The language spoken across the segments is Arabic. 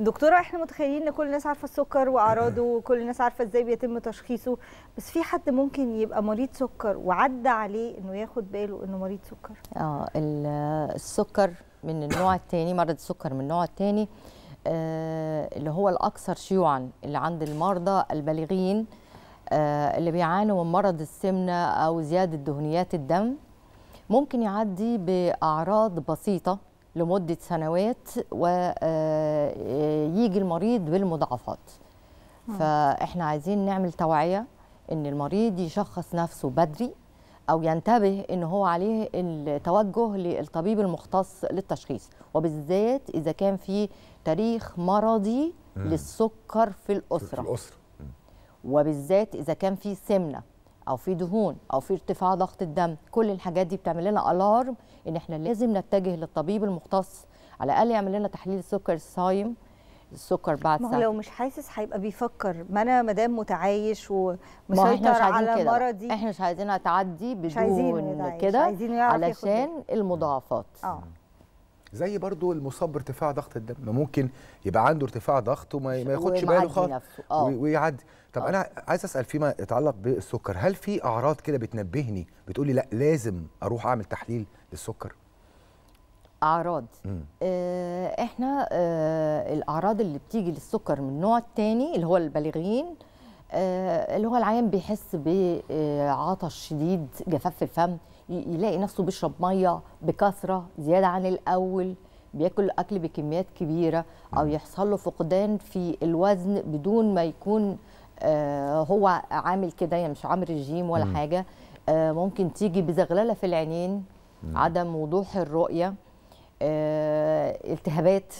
دكتوره احنا متخيلين ان كل الناس عارفه السكر واعراضه وكل الناس عارفه ازاي بيتم تشخيصه بس في حد ممكن يبقى مريض سكر وعدى عليه انه ياخد باله انه مريض سكر اه السكر من النوع الثاني مرض السكر من النوع الثاني آه اللي هو الاكثر شيوعا اللي عند المرضى البالغين آه اللي بيعانوا من مرض السمنه او زياده دهنيات الدم ممكن يعدي باعراض بسيطه لمده سنوات و آه، يجي المريض بالمضاعفات فاحنا عايزين نعمل توعيه ان المريض يشخص نفسه بدري او ينتبه ان هو عليه التوجه للطبيب المختص للتشخيص وبالذات اذا كان في تاريخ مرضي مم. للسكر في الاسره في الاسره وبالذات اذا كان في سمنه او في دهون او في ارتفاع ضغط الدم كل الحاجات دي بتعمل لنا الارم ان احنا لازم نتجه للطبيب المختص على الاقل يعمل لنا تحليل سكر صايم السكر بعد ما هو لو مش حاسس هيبقى بيفكر ما انا ما دام متعايش ومسيطر على كدا. مرضي احنا مش عايزينها تعدي بدون كده إيه. علشان المضاعفات اه زي برضو المصاب بارتفاع ضغط الدم ممكن يبقى عنده ارتفاع ضغط وما ياخدش باله خالص آه. ويعدي طب أوه. انا عايز اسال فيما يتعلق بالسكر هل في اعراض كده بتنبهني بتقولي لا لازم اروح اعمل تحليل للسكر اعراض آه احنا آه الاعراض اللي بتيجي للسكر من النوع الثاني اللي هو البالغين آه اللي هو العيان بيحس بعطش آه، شديد جفاف في الفم يلاقي نفسه بيشرب ميه بكثره زياده عن الاول بياكل اكل بكميات كبيره او يحصل له فقدان في الوزن بدون ما يكون آه هو عامل كده يعني مش عامل رجيم ولا م. حاجه آه ممكن تيجي بزغلله في العينين م. عدم وضوح الرؤيه آه، التهابات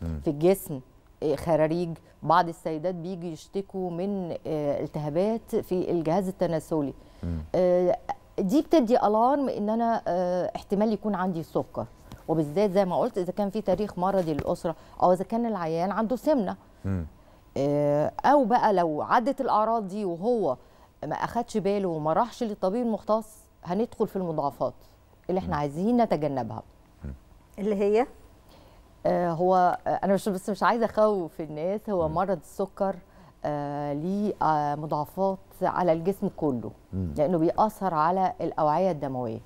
في الجسم آه، خراريج بعض السيدات بيجوا يشتكوا من آه، التهابات في الجهاز التناسلي دي بتدي الارم ان انا احتمال يكون عندي سكر وبالذات زي ما قلت اذا كان في تاريخ مرضي للاسره او اذا كان العيان عنده سمنه او بقى لو عدت الاعراض دي وهو ما اخدش باله وما راحش للطبيب المختص هندخل في المضاعفات اللي احنا عايزين نتجنبها اللي هي آه، هو آه، انا مش بس مش عايزه اخوف الناس هو مرض السكر آه، ليه مضاعفات على الجسم كله لانه بيأثر على الاوعيه الدمويه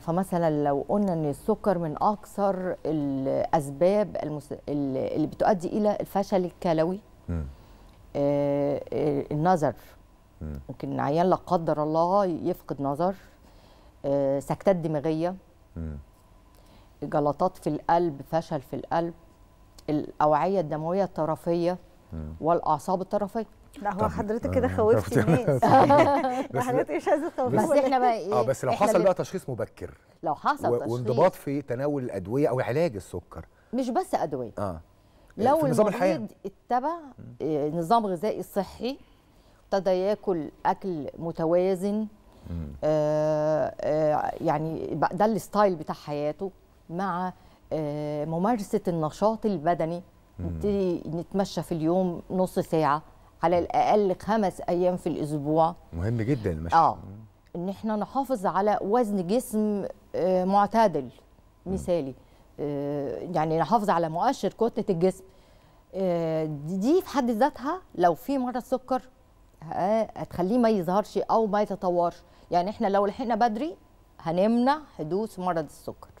فمثلا لو قلنا ان السكر من اكثر الاسباب المس... اللي بتؤدي الى الفشل الكلوي النظر ممكن عيان لا قدر الله يفقد نظر سكتات دماغيه جلطات في القلب فشل في القلب الاوعيه الدمويه الطرفيه والاعصاب الطرفيه لا هو حضرتك آه، كده خوفتي الناس حضرتك مش عايزه تخوفي بس احنا بقى ايه اه بس لو حصل بقى تشخيص مبكر لو حصل تشخيص وانضباط في تناول الادويه او علاج السكر مش بس ادويه اه يعني لو المريض اتبع آه، نظام غذائي صحي ابتدى ياكل اكل متوازن آه آه يعني ده الستايل بتاع حياته مع آه، ممارسة النشاط البدني نبتدي نتمشى في اليوم نص ساعة على الأقل خمس أيام في الأسبوع مهم جدا المشي آه إن إحنا نحافظ على وزن جسم آه، معتدل مثالي آه، يعني نحافظ على مؤشر كتلة الجسم دي في حد ذاتها لو في مرض سكر هتخليه ما يظهرش أو ما يتطورش يعني إحنا لو لحقنا بدري هنمنع حدوث مرض السكر